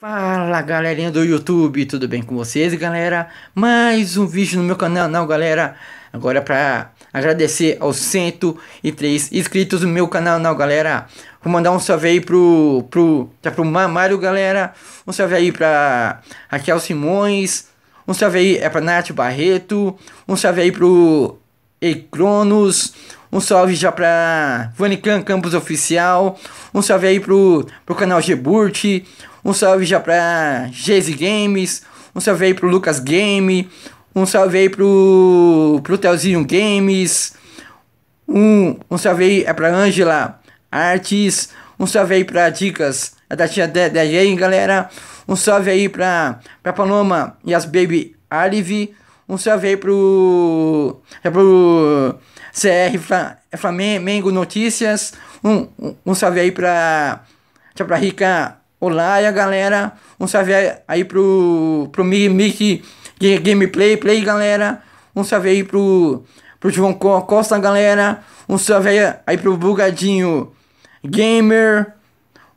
Fala galerinha do YouTube, tudo bem com vocês galera? Mais um vídeo no meu canal, não galera? Agora para agradecer aos 103 inscritos no meu canal, não galera? Vou mandar um salve aí pro, pro, tá, pro Mamário galera, um salve aí pra Raquel Simões, um salve aí é pra Nath Barreto, um salve aí pro Cronos, um salve já pra Vanican Campus Oficial. Um salve aí pro, pro canal Geburt. Um salve já pra Jayce Games. Um salve aí pro Lucas Game. Um salve aí pro, pro Telzinho Games. Um, um salve aí é pra Angela Artes. Um salve aí pra Dicas é da tia Dedé aí, galera. Um salve aí pra, pra Paloma e as Baby Alive. Um salve aí pro. É pro CR Flamengo é Notícias. Um, um, um salve aí pra. Tia pra Rica Olaia, galera. Um salve aí pro. pro Mickey Gameplay Play, galera. Um salve aí pro. pro João Costa, galera. Um salve aí, pro Bugadinho Gamer.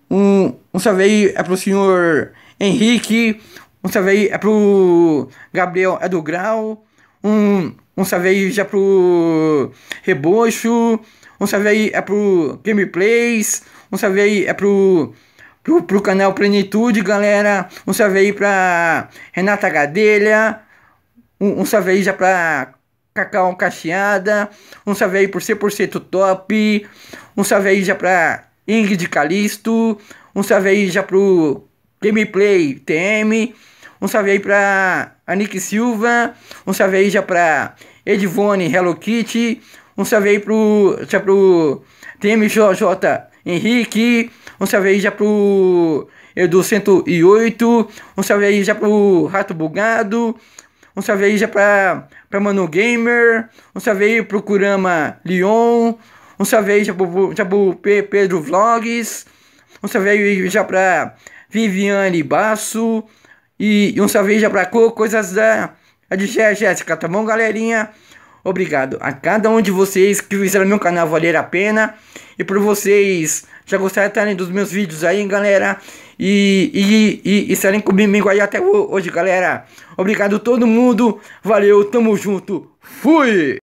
Um, um salve aí é pro senhor Henrique. Um salve aí é pro Gabriel é do Grau. Um, um salve aí já pro Rebocho. Um salve aí é pro Gameplays. Um salve aí é pro, pro, pro canal Plenitude, galera. Um salve aí pra Renata Gadelha. Um, um salve aí já pra Cacau Cacheada. Um salve aí por 100% por top. Um salve aí já pra Ingrid Calisto. Um salve aí já pro Gameplay TM. Um salve aí pra Anique Silva. Um salve aí já pra Edvone Hello Kitty. Um salve aí pro, já pro TMJJ Henrique. Um salve aí já pro Edu 108. Um salve aí já pro Rato Bugado. Um salve aí já pra, pra Manu Gamer. Um salve aí pro Kurama Leon. Um salve aí já pro, já pro Pedro Vlogs. Um salve aí já pra Viviane Basso e, um salve já pra Cor, coisas da a de Jéssica, tá bom, galerinha? Obrigado a cada um de vocês que fizeram meu canal valer a pena. E por vocês já gostarem dos meus vídeos aí, galera. E, e, e, e estarem comigo aí até hoje, galera. Obrigado todo mundo. Valeu, tamo junto. Fui!